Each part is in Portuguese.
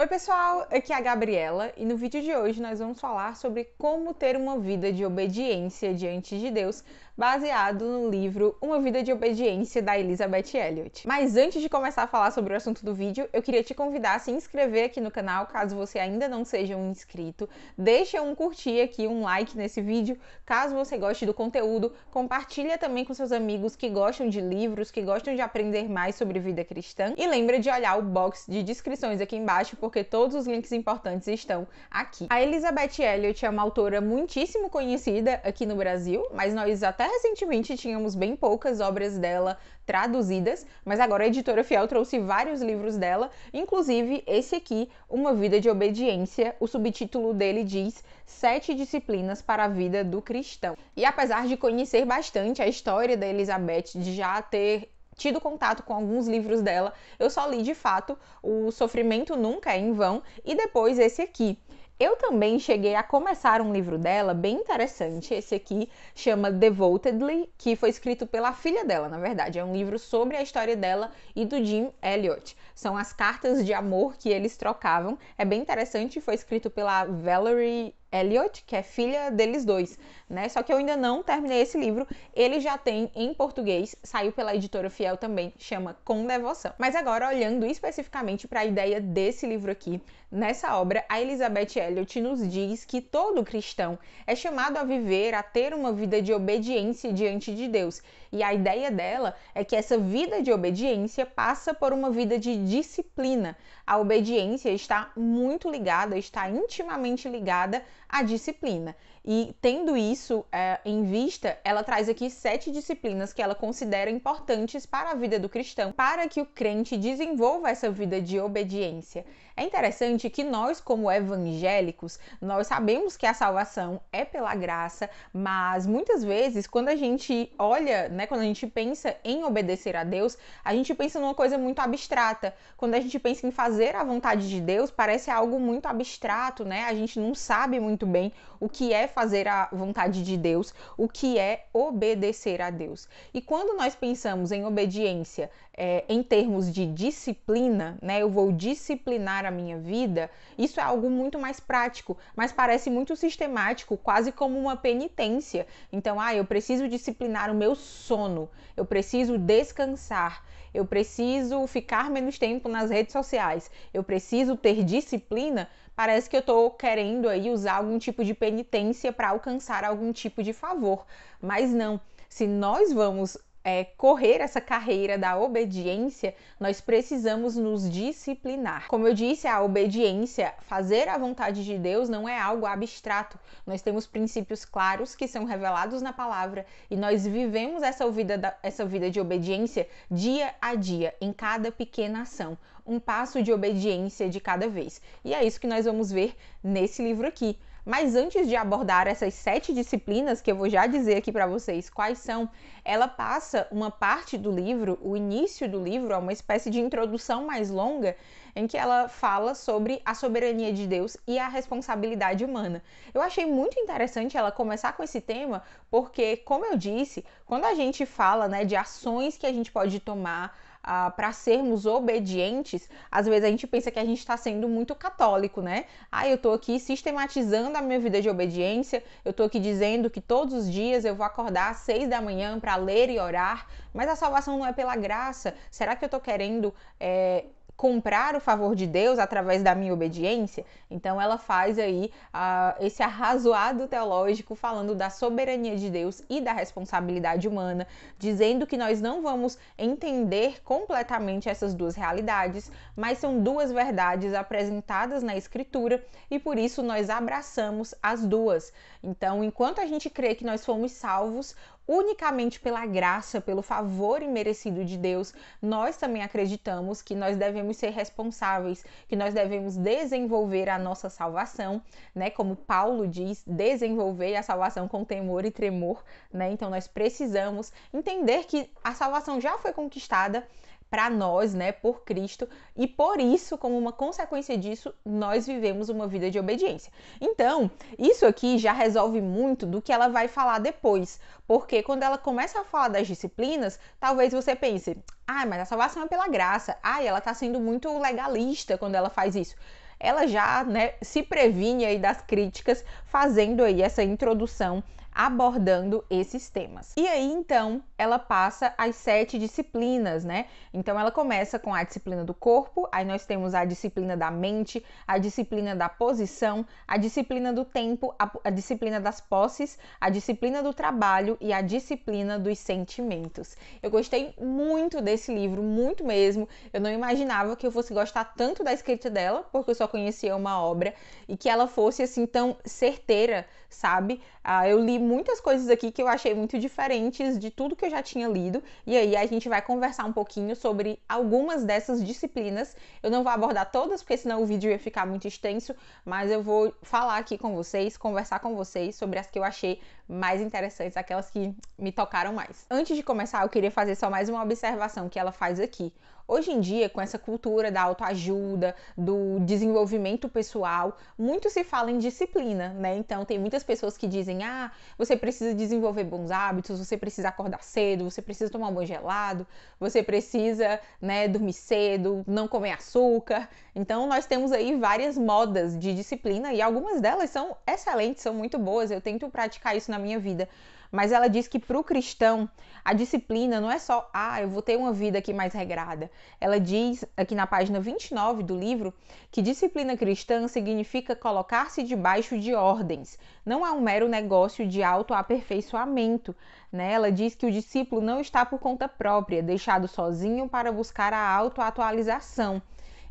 Oi, pessoal, aqui é a Gabriela e no vídeo de hoje nós vamos falar sobre como ter uma vida de obediência diante de Deus baseado no livro Uma Vida de Obediência da Elizabeth Elliot. Mas antes de começar a falar sobre o assunto do vídeo, eu queria te convidar a se inscrever aqui no canal, caso você ainda não seja um inscrito. Deixa um curtir aqui, um like nesse vídeo, caso você goste do conteúdo. Compartilha também com seus amigos que gostam de livros, que gostam de aprender mais sobre vida cristã. E lembra de olhar o box de descrições aqui embaixo, porque todos os links importantes estão aqui. A Elizabeth Elliot é uma autora muitíssimo conhecida aqui no Brasil, mas nós até recentemente tínhamos bem poucas obras dela traduzidas, mas agora a editora Fiel trouxe vários livros dela, inclusive esse aqui, Uma Vida de Obediência. O subtítulo dele diz Sete Disciplinas para a Vida do Cristão. E apesar de conhecer bastante a história da Elizabeth, de já ter tido contato com alguns livros dela, eu só li de fato O Sofrimento Nunca é em Vão e depois esse aqui. Eu também cheguei a começar um livro dela bem interessante. Esse aqui chama Devotedly, que foi escrito pela filha dela, na verdade. É um livro sobre a história dela e do Jim Elliot. São as cartas de amor que eles trocavam. É bem interessante. Foi escrito pela Valerie Elliot, que é filha deles dois, né? Só que eu ainda não terminei esse livro. Ele já tem em português, saiu pela editora Fiel também, chama Com Devoção. Mas agora olhando especificamente para a ideia desse livro aqui, nessa obra a Elizabeth Elliot nos diz que todo cristão é chamado a viver, a ter uma vida de obediência diante de Deus e a ideia dela é que essa vida de obediência passa por uma vida de disciplina. A obediência está muito ligada, está intimamente ligada à disciplina. E tendo isso é, em vista, ela traz aqui sete disciplinas que ela considera importantes para a vida do cristão, para que o crente desenvolva essa vida de obediência. É interessante que nós, como evangélicos, nós sabemos que a salvação é pela graça, mas muitas vezes, quando a gente olha, né, quando a gente pensa em obedecer a Deus, a gente pensa numa coisa muito abstrata. Quando a gente pensa em fazer a vontade de Deus, parece algo muito abstrato, né? A gente não sabe muito bem o que é fazer a vontade de Deus, o que é obedecer a Deus. E quando nós pensamos em obediência é, em termos de disciplina, né? Eu vou disciplinar a minha vida, isso é algo muito mais prático, mas parece muito sistemático, quase como uma penitência. Então, ah, eu preciso disciplinar o meu sono, eu preciso descansar, eu preciso ficar menos tempo nas redes sociais, eu preciso ter disciplina, parece que eu estou querendo aí usar algum tipo de penitência para alcançar algum tipo de favor. Mas não, se nós vamos é, correr essa carreira da obediência, nós precisamos nos disciplinar. Como eu disse, a obediência, fazer a vontade de Deus, não é algo abstrato. Nós temos princípios claros que são revelados na palavra e nós vivemos essa vida, da, essa vida de obediência dia a dia, em cada pequena ação, um passo de obediência de cada vez. E é isso que nós vamos ver nesse livro aqui. Mas antes de abordar essas sete disciplinas, que eu vou já dizer aqui para vocês quais são, ela passa uma parte do livro, o início do livro, é uma espécie de introdução mais longa, em que ela fala sobre a soberania de Deus e a responsabilidade humana. Eu achei muito interessante ela começar com esse tema, porque, como eu disse, quando a gente fala né, de ações que a gente pode tomar, para sermos obedientes, às vezes a gente pensa que a gente está sendo muito católico, né? Ah, eu estou aqui sistematizando a minha vida de obediência, eu estou aqui dizendo que todos os dias eu vou acordar às seis da manhã para ler e orar, mas a salvação não é pela graça. Será que eu estou querendo é, comprar o favor de Deus através da minha obediência? Então ela faz aí uh, esse arrazoado teológico falando da soberania de Deus e da responsabilidade humana, dizendo que nós não vamos entender completamente essas duas realidades, mas são duas verdades apresentadas na Escritura e por isso nós abraçamos as duas. Então, enquanto a gente crê que nós fomos salvos, unicamente pela graça, pelo favor imerecido de Deus, nós também acreditamos que nós devemos ser responsáveis, que nós devemos desenvolver a nossa salvação, né? Como Paulo diz, desenvolver a salvação com temor e tremor, né? Então nós precisamos entender que a salvação já foi conquistada, para nós, né, por Cristo, e por isso, como uma consequência disso, nós vivemos uma vida de obediência. Então, isso aqui já resolve muito do que ela vai falar depois, porque quando ela começa a falar das disciplinas, talvez você pense: "Ah, mas a salvação é pela graça. Ah, ela está sendo muito legalista quando ela faz isso." Ela já, né, se previne aí das críticas fazendo aí essa introdução abordando esses temas. E aí então ela passa as sete disciplinas, né? Então ela começa com a disciplina do corpo, aí nós temos a disciplina da mente, a disciplina da posição, a disciplina do tempo, a, a disciplina das posses, a disciplina do trabalho e a disciplina dos sentimentos. Eu gostei muito desse livro, muito mesmo. Eu não imaginava que eu fosse gostar tanto da escrita dela, porque eu só conhecia uma obra e que ela fosse assim tão certeira, sabe? Ah, eu li muitas coisas aqui que eu achei muito diferentes de tudo que eu já tinha lido, e aí a gente vai conversar um pouquinho sobre algumas dessas disciplinas. Eu não vou abordar todas, porque senão o vídeo ia ficar muito extenso, mas eu vou falar aqui com vocês, conversar com vocês sobre as que eu achei mais interessantes, aquelas que me tocaram mais. Antes de começar, eu queria fazer só mais uma observação que ela faz aqui. Hoje em dia, com essa cultura da autoajuda, do desenvolvimento pessoal, muito se fala em disciplina, né? Então, tem muitas pessoas que dizem: ah, você precisa desenvolver bons hábitos, você precisa acordar cedo, você precisa tomar um bom gelado, você precisa, né, dormir cedo, não comer açúcar. Então, nós temos aí várias modas de disciplina e algumas delas são excelentes, são muito boas. Eu tento praticar isso na minha vida mas ela diz que para o cristão a disciplina não é só ah eu vou ter uma vida aqui mais regrada ela diz, aqui na página 29 do livro, que disciplina cristã significa colocar-se debaixo de ordens, não é um mero negócio de autoaperfeiçoamento. Né? Ela diz que o discípulo não está por conta própria, deixado sozinho para buscar a autoatualização.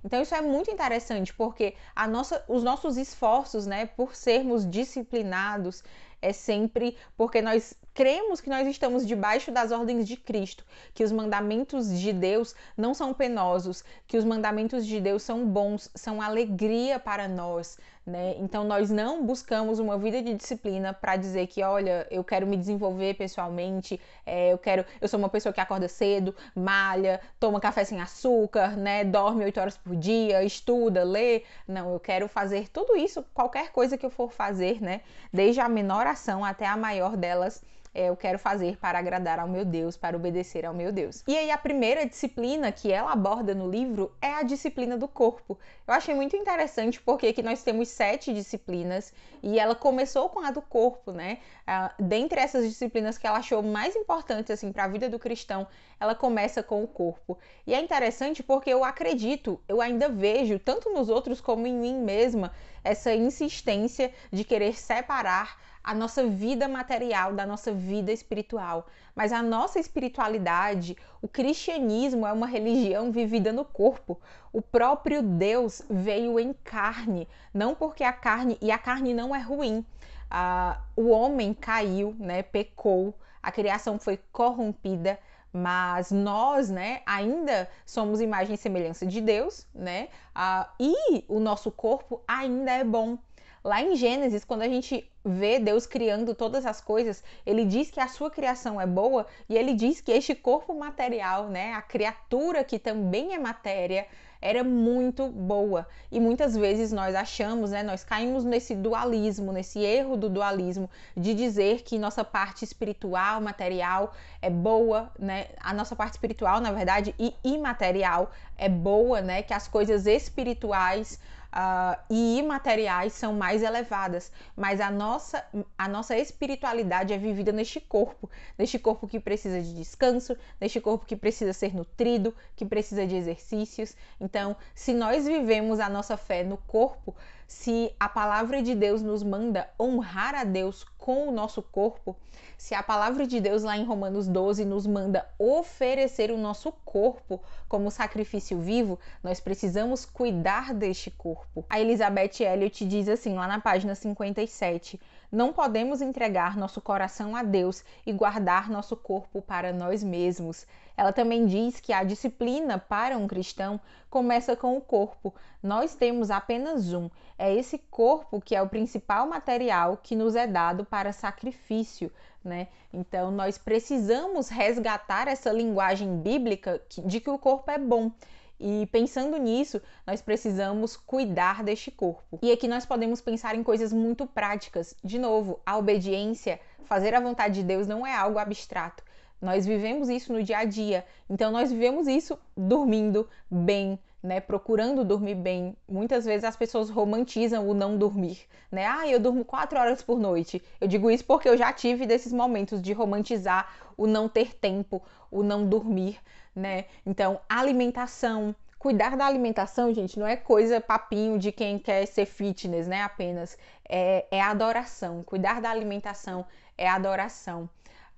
Então isso é muito interessante porque nossa, os nossos esforços, né, por sermos disciplinados, é sempre porque nós cremos que nós estamos debaixo das ordens de Cristo, que os mandamentos de Deus não são penosos, que os mandamentos de Deus são bons, são alegria para nós, né? Então nós não buscamos uma vida de disciplina para dizer que, olha, eu quero me desenvolver pessoalmente, é, eu quero, eu sou uma pessoa que acorda cedo, malha, toma café sem açúcar, né? Dorme oito horas por dia, estuda, lê. Não, eu quero fazer tudo isso, qualquer coisa que eu for fazer, né? Desde a menor ação até a maior delas é, eu quero fazer para agradar ao meu Deus, para obedecer ao meu Deus. E aí a primeira disciplina que ela aborda no livro é a disciplina do corpo. Eu achei muito interessante porque aqui nós temos sete disciplinas e ela começou com a do corpo, né? Uh, dentre essas disciplinas que ela achou mais importantes assim para a vida do cristão, ela começa com o corpo. E é interessante porque eu acredito, eu ainda vejo tanto nos outros como em mim mesma essa insistência de querer separar a nossa vida material, da nossa vida espiritual. Mas a nossa espiritualidade, o cristianismo é uma religião vivida no corpo. O próprio Deus veio em carne, não porque a carne, e a carne não é ruim. Ah, o homem caiu, né, pecou, a criação foi corrompida, mas nós, né, ainda somos imagem e semelhança de Deus, né, ah, e o nosso corpo ainda é bom. Lá em Gênesis, quando a gente vê Deus criando todas as coisas, ele diz que a sua criação é boa e ele diz que este corpo material, né, a criatura que também é matéria, era muito boa. E muitas vezes nós achamos, né, nós caímos nesse dualismo, nesse erro do dualismo de dizer que nossa parte espiritual, material é boa, né? A nossa parte espiritual, na verdade, e imaterial é boa, né? Que as coisas espirituais uh, e imateriais são mais elevadas, mas a nossa, a nossa espiritualidade é vivida neste corpo, neste corpo que precisa de descanso, neste corpo que precisa ser nutrido, que precisa de exercícios. Então, se nós vivemos a nossa fé no corpo, se a palavra de Deus nos manda honrar a Deus com o nosso corpo, se a palavra de Deus lá em Romanos 12 nos manda oferecer o nosso corpo como sacrifício vivo, nós precisamos cuidar deste corpo. A Elizabeth Elliot diz assim lá na página 57: Não podemos entregar nosso coração a Deus e guardar nosso corpo para nós mesmos. Ela também diz que a disciplina para um cristão começa com o corpo. Nós temos apenas um. É esse corpo que é o principal material que nos é dado para sacrifício, né? Então nós precisamos resgatar essa linguagem bíblica de que o corpo é bom. E pensando nisso, nós precisamos cuidar deste corpo. E aqui nós podemos pensar em coisas muito práticas. De novo, a obediência, fazer a vontade de Deus não é algo abstrato, nós vivemos isso no dia a dia. Então nós vivemos isso dormindo bem, né, procurando dormir bem. Muitas vezes as pessoas romantizam o não dormir, né? Ah, eu durmo quatro horas por noite. Eu digo isso porque eu já tive desses momentos de romantizar o não ter tempo, o não dormir, né? Então, alimentação, cuidar da alimentação, gente, não é coisa papinho de quem quer ser fitness, né? Apenas é, é adoração. Cuidar da alimentação é adoração.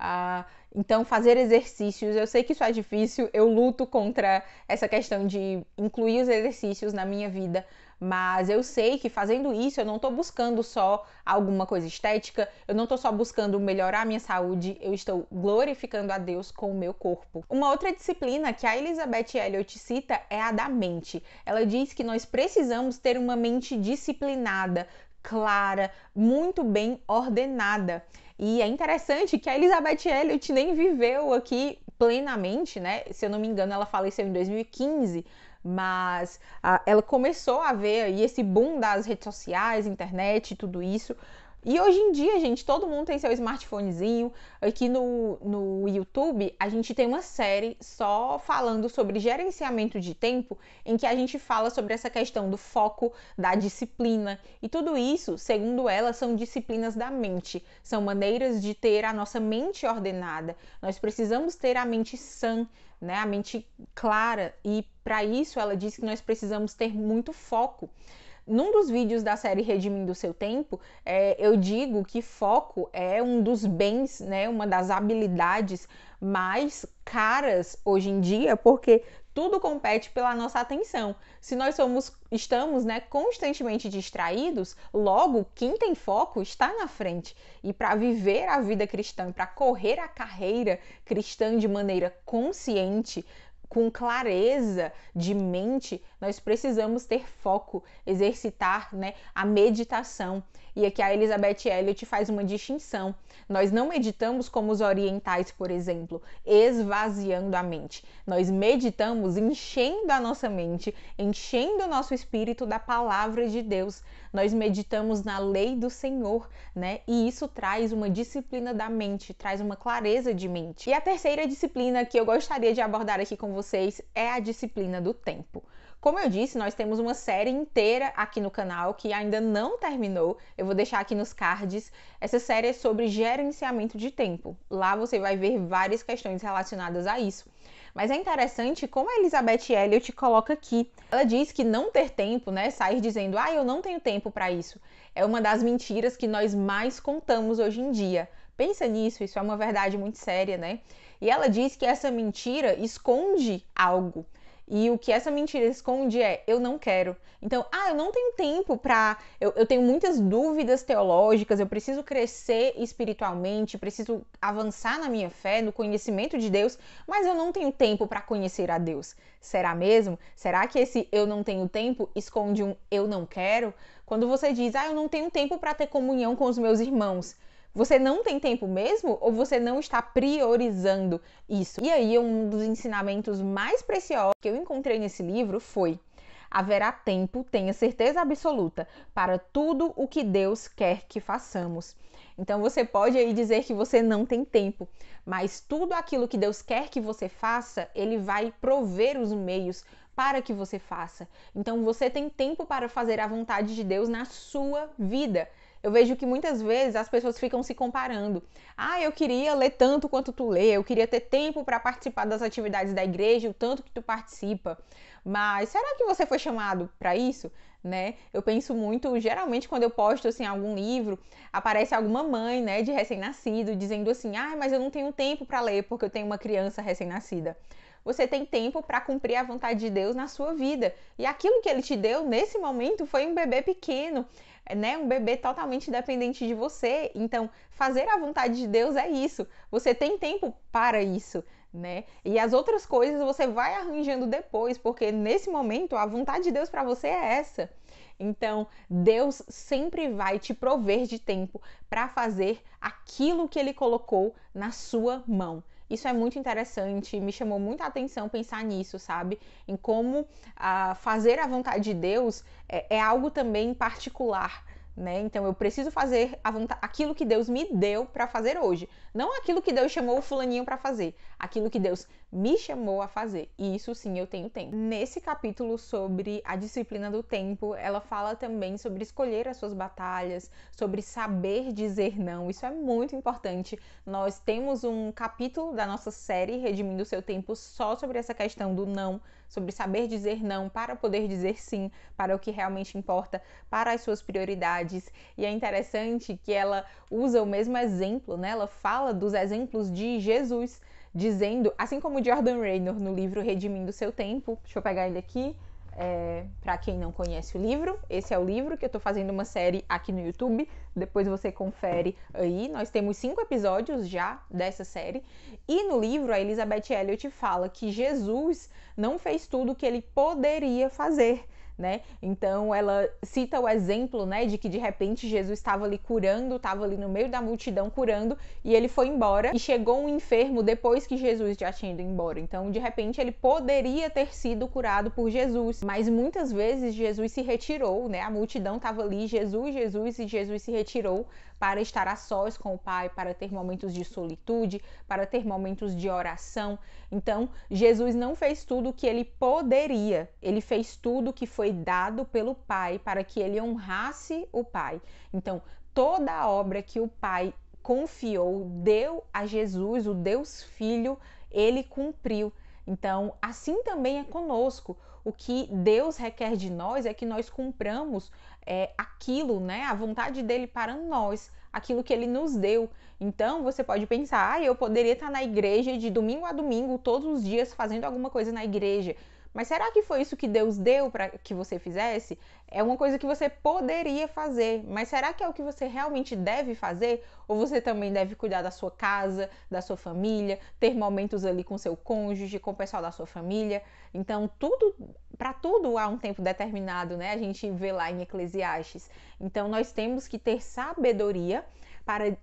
Ah, então, fazer exercícios, eu sei que isso é difícil, eu luto contra essa questão de incluir os exercícios na minha vida, mas eu sei que fazendo isso eu não estou buscando só alguma coisa estética, eu não estou só buscando melhorar a minha saúde, eu estou glorificando a Deus com o meu corpo. Uma outra disciplina que a Elizabeth Elliot cita é a da mente. Ela diz que nós precisamos ter uma mente disciplinada, clara, muito bem ordenada. E é interessante que a Elizabeth Elliot nem viveu aqui plenamente, né? Se eu não me engano, ela faleceu em 2015, mas ah, ela começou a ver aí esse boom das redes sociais, internet, tudo isso e hoje em dia, gente, todo mundo tem seu smartphonezinho. Aqui no, no YouTube, a gente tem uma série só falando sobre gerenciamento de tempo, em que a gente fala sobre essa questão do foco, da disciplina. E tudo isso, segundo ela, são disciplinas da mente. São maneiras de ter a nossa mente ordenada. Nós precisamos ter a mente sã, né? A mente clara. E para isso, ela diz que nós precisamos ter muito foco num dos vídeos da série Redimindo Seu Tempo, é, eu digo que foco é um dos bens, né, uma das habilidades mais caras hoje em dia, porque tudo compete pela nossa atenção. Se nós somos, estamos né, constantemente distraídos, logo quem tem foco está na frente. E para viver a vida cristã, para correr a carreira cristã de maneira consciente, com clareza de mente, nós precisamos ter foco, exercitar né, a meditação. E aqui a Elizabeth Elliot faz uma distinção. Nós não meditamos como os orientais, por exemplo, esvaziando a mente. Nós meditamos enchendo a nossa mente, enchendo o nosso espírito da palavra de Deus nós meditamos na lei do Senhor, né? E isso traz uma disciplina da mente, traz uma clareza de mente. E a terceira disciplina que eu gostaria de abordar aqui com vocês é a disciplina do tempo. Como eu disse, nós temos uma série inteira aqui no canal que ainda não terminou. Eu vou deixar aqui nos cards. Essa série é sobre gerenciamento de tempo. Lá você vai ver várias questões relacionadas a isso. Mas é interessante como a Elizabeth Elliot coloca aqui. Ela diz que não ter tempo, né, sair dizendo, ah, eu não tenho tempo para isso, é uma das mentiras que nós mais contamos hoje em dia. Pensa nisso, isso é uma verdade muito séria, né? E ela diz que essa mentira esconde algo. E o que essa mentira esconde é: eu não quero. Então, ah, eu não tenho tempo para. Eu, eu, tenho muitas dúvidas teológicas, eu preciso crescer espiritualmente, preciso avançar na minha fé, no conhecimento de Deus, mas eu não tenho tempo para conhecer a Deus. Será mesmo? Será que esse eu não tenho tempo esconde um eu não quero? Quando você diz, ah, eu não tenho tempo para ter comunhão com os meus irmãos. Você não tem tempo mesmo ou você não está priorizando isso? E aí, um dos ensinamentos mais preciosos que eu encontrei nesse livro foi: haverá tempo, tenha certeza absoluta, para tudo o que Deus quer que façamos. Então você pode aí dizer que você não tem tempo, mas tudo aquilo que Deus quer que você faça, ele vai prover os meios para que você faça. Então você tem tempo para fazer a vontade de Deus na sua vida eu vejo que muitas vezes as pessoas ficam se comparando. Ah, eu queria ler tanto quanto tu lê, eu queria ter tempo para participar das atividades da igreja, o tanto que tu participa. Mas será que você foi chamado para isso? Né? Eu penso muito, geralmente quando eu posto assim algum livro, aparece alguma mãe, né, de recém-nascido dizendo assim: "Ah, mas eu não tenho tempo para ler porque eu tenho uma criança recém-nascida". Você tem tempo para cumprir a vontade de Deus na sua vida. E aquilo que ele te deu nesse momento foi um bebê pequeno né, um bebê totalmente dependente de você. Então, fazer a vontade de Deus é isso. Você tem tempo para isso, né? E as outras coisas você vai arranjando depois, porque nesse momento a vontade de Deus para você é essa. Então, Deus sempre vai te prover de tempo para fazer aquilo que ele colocou na sua mão. Isso é muito interessante, me chamou muita atenção pensar nisso, sabe? Em como ah, fazer a vontade de Deus é, é algo também particular né? Então eu preciso fazer vontade, aquilo que Deus me deu para fazer hoje, não aquilo que Deus chamou o fulaninho para fazer, aquilo que Deus me chamou a fazer. E isso sim eu tenho tempo. Nesse capítulo sobre a disciplina do tempo, ela fala também sobre escolher as suas batalhas, sobre saber dizer não. Isso é muito importante. Nós temos um capítulo da nossa série Redimindo o seu tempo só sobre essa questão do não sobre saber dizer não para poder dizer sim para o que realmente importa, para as suas prioridades. E é interessante que ela usa o mesmo exemplo, né? Ela fala dos exemplos de Jesus, dizendo, assim como Jordan Raynor no livro Redimindo Seu Tempo, deixa eu pegar ele aqui é, para quem não conhece o livro, esse é o livro que eu estou fazendo uma série aqui no YouTube. Depois você confere aí. Nós temos cinco episódios já dessa série. E no livro, a Elizabeth Elliot fala que Jesus não fez tudo o que ele poderia fazer né? Então ela cita o exemplo, né, de que de repente Jesus estava ali curando, estava ali no meio da multidão curando e ele foi embora e chegou um enfermo depois que Jesus já tinha ido embora. Então, de repente ele poderia ter sido curado por Jesus, mas muitas vezes Jesus se retirou, né? A multidão estava ali, Jesus, Jesus e Jesus se retirou para estar a sós com o Pai, para ter momentos de solitude, para ter momentos de oração. Então, Jesus não fez tudo o que ele poderia, ele fez tudo o que foi dado pelo Pai para que ele honrasse o Pai. Então, toda a obra que o Pai confiou, deu a Jesus, o Deus Filho, ele cumpriu. Então, assim também é conosco o que Deus requer de nós é que nós cumpramos é, aquilo, né? A vontade dele para nós, aquilo que ele nos deu. Então você pode pensar, ah, eu poderia estar na igreja de domingo a domingo, todos os dias fazendo alguma coisa na igreja. Mas será que foi isso que Deus deu para que você fizesse? É uma coisa que você poderia fazer, mas será que é o que você realmente deve fazer? Ou você também deve cuidar da sua casa, da sua família, ter momentos ali com seu cônjuge, com o pessoal da sua família? Então, tudo para tudo há um tempo determinado, né? A gente vê lá em Eclesiastes. Então, nós temos que ter sabedoria para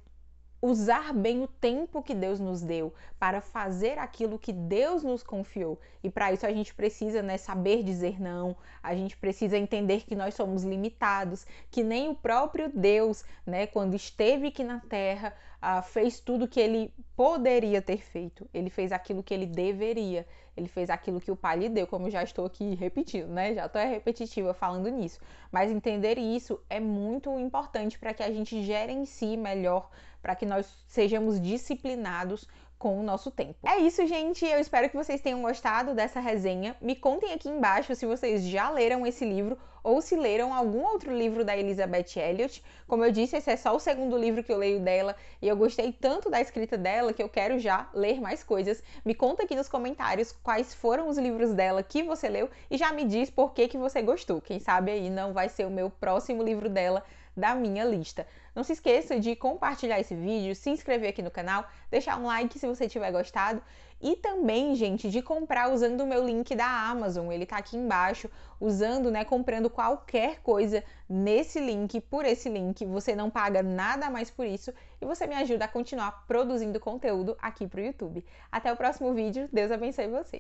usar bem o tempo que Deus nos deu para fazer aquilo que Deus nos confiou. E para isso a gente precisa né, saber dizer não, a gente precisa entender que nós somos limitados, que nem o próprio Deus, né, quando esteve aqui na terra, ah, fez tudo que ele poderia ter feito. Ele fez aquilo que ele deveria. Ele fez aquilo que o pai lhe deu, como já estou aqui repetindo, né? Já estou repetitiva falando nisso. Mas entender isso é muito importante para que a gente gerencie melhor para que nós sejamos disciplinados com o nosso tempo. É isso, gente. Eu espero que vocês tenham gostado dessa resenha. Me contem aqui embaixo se vocês já leram esse livro ou se leram algum outro livro da Elizabeth Elliot. Como eu disse, esse é só o segundo livro que eu leio dela e eu gostei tanto da escrita dela que eu quero já ler mais coisas. Me conta aqui nos comentários quais foram os livros dela que você leu e já me diz por que que você gostou. Quem sabe aí não vai ser o meu próximo livro dela da minha lista. Não se esqueça de compartilhar esse vídeo, se inscrever aqui no canal, deixar um like se você tiver gostado e também, gente, de comprar usando o meu link da Amazon. Ele tá aqui embaixo. Usando, né, comprando qualquer coisa nesse link, por esse link, você não paga nada mais por isso e você me ajuda a continuar produzindo conteúdo aqui pro YouTube. Até o próximo vídeo. Deus abençoe você.